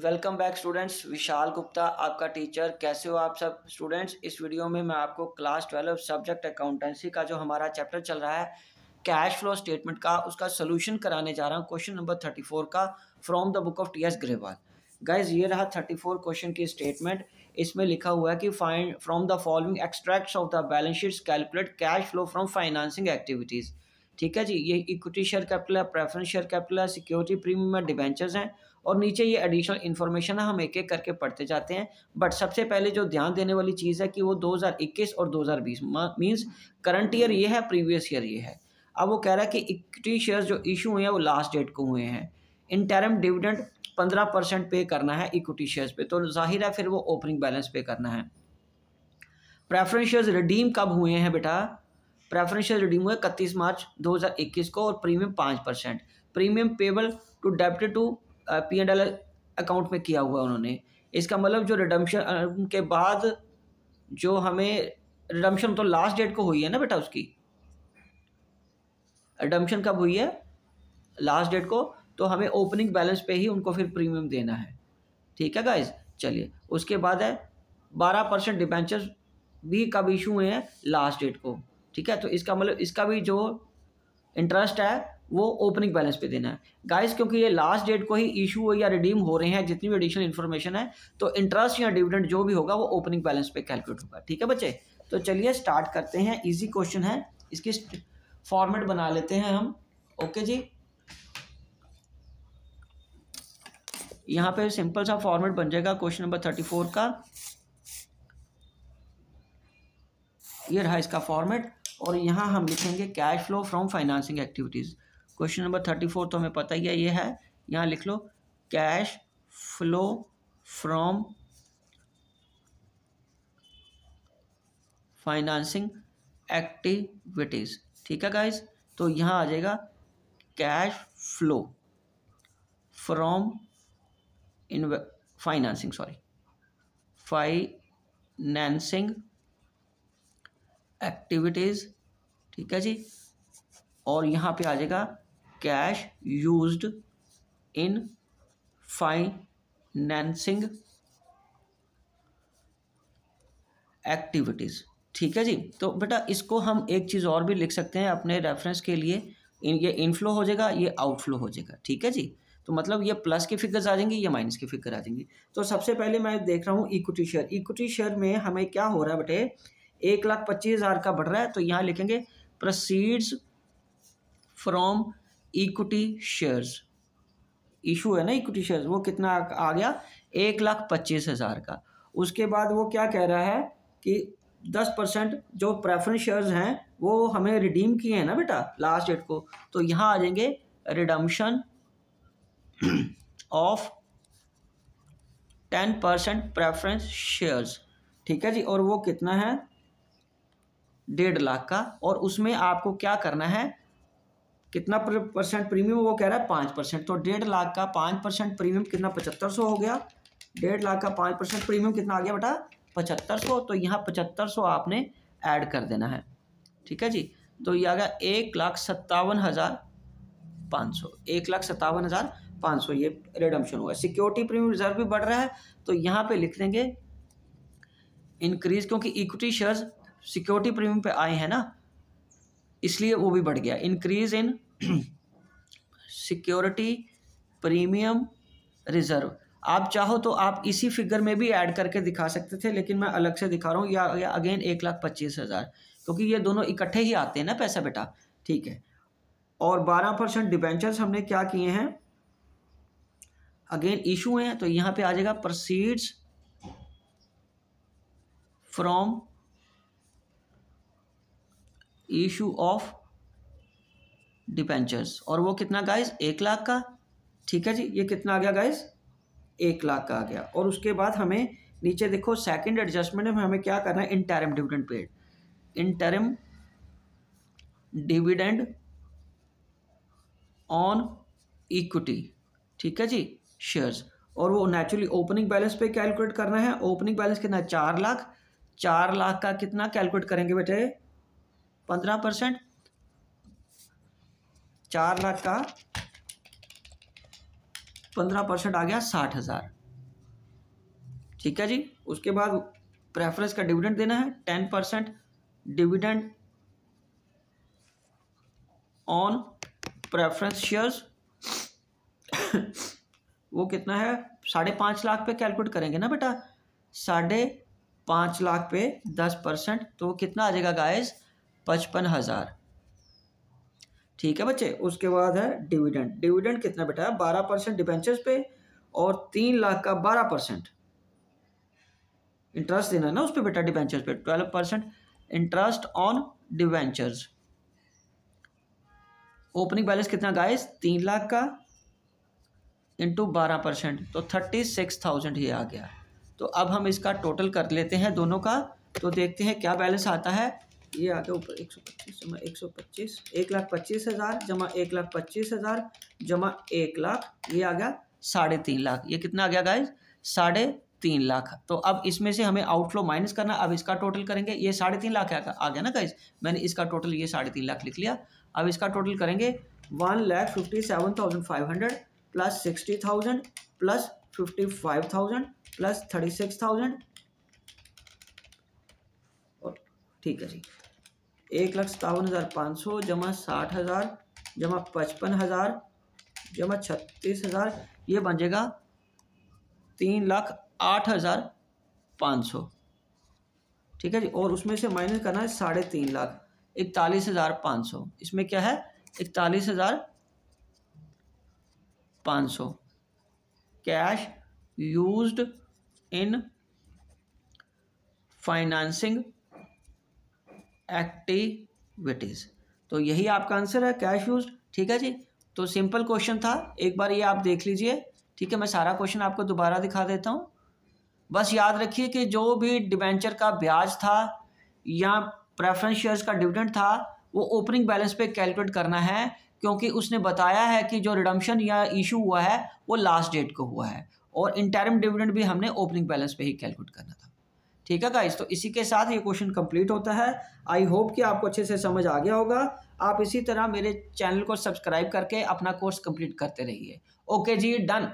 welcome back students Vishal Gupta आपका teacher कैसे हो आप सब स्टूडेंट्स इस वीडियो में मैं आपको क्लास ट्वेल्व सब्जेक्ट अकाउंटेंसी का जो हमारा चैप्टर चल रहा है कैश फ्लो स्टेटमेंट का उसका सोल्यूशन कराने जा रहा हूँ क्वेश्चन नंबर थर्टी फोर का from the book of T S Grewal guys ये रहा थर्टी फोर क्वेश्चन की स्टेटमेंट इसमें लिखा हुआ है कि find from the following extracts of the balance sheets calculate cash flow from financing activities ठीक है जी ये इक्विटी शेयर कैपिटल है प्रेफरेंस शेयर कैपिटल है सिक्योरिटी प्रीमियम है डिवेंचर्स हैं और नीचे ये एडिशनल इन्फॉर्मेशन है हम एक एक करके पढ़ते जाते हैं बट सबसे पहले जो ध्यान देने वाली चीज़ है कि वो 2021 और 2020 मींस करंट ईयर ये है प्रीवियस ईयर ये है अब वो कह रहा है कि इक्विटी शेयर जो इशू हुए हैं वो लास्ट डेट को हुए हैं इन टर्म डिविडेंड पंद्रह परसेंट पे करना है इक्विटी शेयर्स पे तो जाहिर है फिर वो ओपनिंग बैलेंस पे करना है प्रेफरेंस शेयर्स रिडीम कब हुए हैं बेटा प्रेफरेंशियल रिडीम हुआ इकतीस मार्च 2021 को और प्रीमियम पाँच परसेंट प्रीमियम पेबल टू डेप्ट to P and L account में किया हुआ उन्होंने इसका मतलब जो रिडम्शन के बाद जो हमें रिडम्शन तो लास्ट डेट को हुई है ना बेटा उसकी रिडम्शन कब हुई है लास्ट डेट को तो हमें ओपनिंग बैलेंस पे ही उनको फिर प्रीमियम देना है ठीक है गाइज चलिए उसके बाद है बारह परसेंट डिबेंचर्स भी कब इशू हुए हैं लास्ट डेट को ठीक है तो इसका मतलब इसका भी जो इंटरेस्ट है वो ओपनिंग बैलेंस पे देना है गाइस क्योंकि ये लास्ट डेट को ही इशू या रिडीम हो रहे हैं जितनी भी एडिशनल इन्फॉर्मेशन है तो इंटरेस्ट या डिविडेंड जो भी होगा वो ओपनिंग बैलेंस पे कैलकुलेट होगा ठीक है बच्चे तो चलिए स्टार्ट करते हैं इजी क्वेश्चन है इसकी फॉर्मेट बना लेते हैं हम ओके जी यहाँ पे सिंपल सा फॉर्मेट बन जाएगा क्वेश्चन नंबर थर्टी फोर का ये रहा इसका फॉर्मेट और यहाँ हम लिखेंगे cash flow from financing activities question number thirty four तो हमें पता ही है ये है यहाँ लिख लो cash flow from financing activities ठीक है गाइज तो यहाँ आ जाएगा cash flow from in financing sorry financing activities ठीक है जी और यहाँ पे आ जाएगा cash used in financing activities ठीक है जी तो बेटा इसको हम एक चीज़ और भी लिख सकते हैं अपने रेफरेंस के लिए इन ये इनफ्लो हो जाएगा ये आउटफ्लो हो जाएगा ठीक है जी तो मतलब ये प्लस की फिगर्स आ जाएंगी ये माइनस की फिगर आ जाएंगी तो सबसे पहले मैं देख रहा हूँ इक्विटी शेयर इक्विटी शेयर में हमें क्या हो रहा है बेटे एक लाख पच्चीस हज़ार का बढ़ रहा है तो यहाँ लिखेंगे proceeds from equity shares issue है ना इक्विटी शेयर्स वो कितना आ गया एक लाख पच्चीस हज़ार का उसके बाद वो क्या कह रहा है कि दस परसेंट जो प्रेफरेंस शेयर्स हैं वो हमें रिडीम किए हैं ना बेटा लास्ट डेट को तो यहाँ आ जाएंगे redemption of ten percent preference shares ठीक है जी और वो कितना है डेढ़ लाख का और उसमें आपको क्या करना है कितना परसेंट प्रीमियम वो कह रहा है पाँच परसेंट तो डेढ़ लाख का पाँच परसेंट प्रीमियम कितना पचहत्तर सौ हो गया डेढ़ लाख का पाँच परसेंट प्रीमियम कितना आ गया बेटा पचहत्तर सौ तो यहाँ पचहत्तर सौ आपने ऐड कर देना है ठीक है जी तो ये आ गया एक लाख सत्तावन हज़ार पाँच सौ एक लाख सत्तावन हज़ार पाँच सौ ये रिडम्शन हुआ सिक्योरिटी प्रीमियम रिजर्व भी बढ़ रहा है तो यहाँ पर लिख देंगे इंक्रीज क्योंकि इक्विटी शेयर्स सिक्योरिटी प्रीमियम पे आए हैं ना इसलिए वो भी बढ़ गया increase in security premium reserve आप चाहो तो आप इसी फिगर में भी ऐड करके दिखा सकते थे लेकिन मैं अलग से दिखा रहा हूँ या, अगेन एक लाख पच्चीस हज़ार क्योंकि ये दोनों इकट्ठे ही आते हैं ना पैसा बेटा ठीक है और बारह परसेंट डिबेंचर्स हमने क्या किए हैं अगेन इशू हैं तो यहाँ पे आ जाएगा proceeds from issue of debentures और वो कितना गाइस एक लाख का ठीक है जी ये कितना आ गया गाइस एक लाख का आ गया और उसके बाद हमें नीचे देखो सेकंड एडजस्टमेंट में हमें क्या करना है interim dividend paid interim dividend on equity ठीक है जी शेयर्स और वो नेचुरली ओपनिंग बैलेंस पे कैलकुलेट करना है ओपनिंग बैलेंस कितना है चार लाख चार लाख का कितना कैलकुलेट करेंगे बेटे पंद्रह परसेंट चार लाख का पंद्रह परसेंट आ गया साठ हज़ार ठीक है जी उसके बाद प्रेफरेंस का डिविडेंड देना है ten percent dividend on preference shares वो कितना है साढ़े पाँच लाख पे कैलकुलेट करेंगे ना बेटा साढ़े पाँच लाख पे दस परसेंट तो कितना आ जाएगा गाइस पचपन हज़ार ठीक है बच्चे उसके बाद है डिविडेंड डिविडेंड कितना बेटा है बारह परसेंट डिबेंचर्स पे और तीन लाख का बारह परसेंट इंटरेस्ट देना है ना उस पर बेटा डिबेंचर्स पे twelve percent interest on debentures opening balance कितना गाइस तीन लाख का इंटू बारह परसेंट तो थर्टी सिक्स थाउजेंड ये आ गया तो अब हम इसका टोटल कर लेते हैं दोनों का तो देखते हैं क्या बैलेंस आता है ये आ गया ऊपर एक सौ पच्चीस जमा एक सौ पच्चीस एक लाख पच्चीस हज़ार जमा एक लाख पच्चीस हज़ार जमा एक लाख ये आ गया साढ़े तीन लाख ये कितना आ गया गाइज साढ़े तीन लाख तो अब इसमें से हमें आउटफ्लो माइनस करना अब इसका टोटल करेंगे ये साढ़े तीन लाख आ गया ना गाइज मैंने इसका टोटल ये साढ़े तीन लाख लिख लिया अब इसका टोटल करेंगे one lakh fifty seven thousand five hundred plus sixty thousand plus fifty five thousand plus thirty six thousand ठीक है जी एक लाख सत्तावन हज़ार पाँच सौ जमा साठ हज़ार जमा पचपन हज़ार जमा छत्तीस हज़ार ये बन जाएगा तीन लाख आठ हज़ार पाँच सौ ठीक है जी और उसमें से माइनस करना है साढ़े तीन लाख इकतालीस हज़ार पाँच सौ इसमें क्या है इकतालीस हज़ार पाँच सौ cash used in financing activities तो यही आपका आंसर है कैश यूज ठीक है जी तो सिंपल क्वेश्चन था एक बार ये आप देख लीजिए ठीक है मैं सारा क्वेश्चन आपको दोबारा दिखा देता हूँ बस याद रखिए कि जो भी डिबेंचर का ब्याज था या प्रेफरेंस शेयर्स का डिविडेंड था वो ओपनिंग बैलेंस पे कैलकुलेट करना है क्योंकि उसने बताया है कि जो रिडम्शन या इशू हुआ है वो लास्ट डेट को हुआ है और इंटरम डिविडेंड भी हमने ओपनिंग बैलेंस पे ही कैलकुलेट करना था ठीक है गाइज तो इसी के साथ ये क्वेश्चन कंप्लीट होता है आई होप कि आपको अच्छे से समझ आ गया होगा आप इसी तरह मेरे चैनल को सब्सक्राइब करके अपना कोर्स कंप्लीट करते रहिए ओके जी डन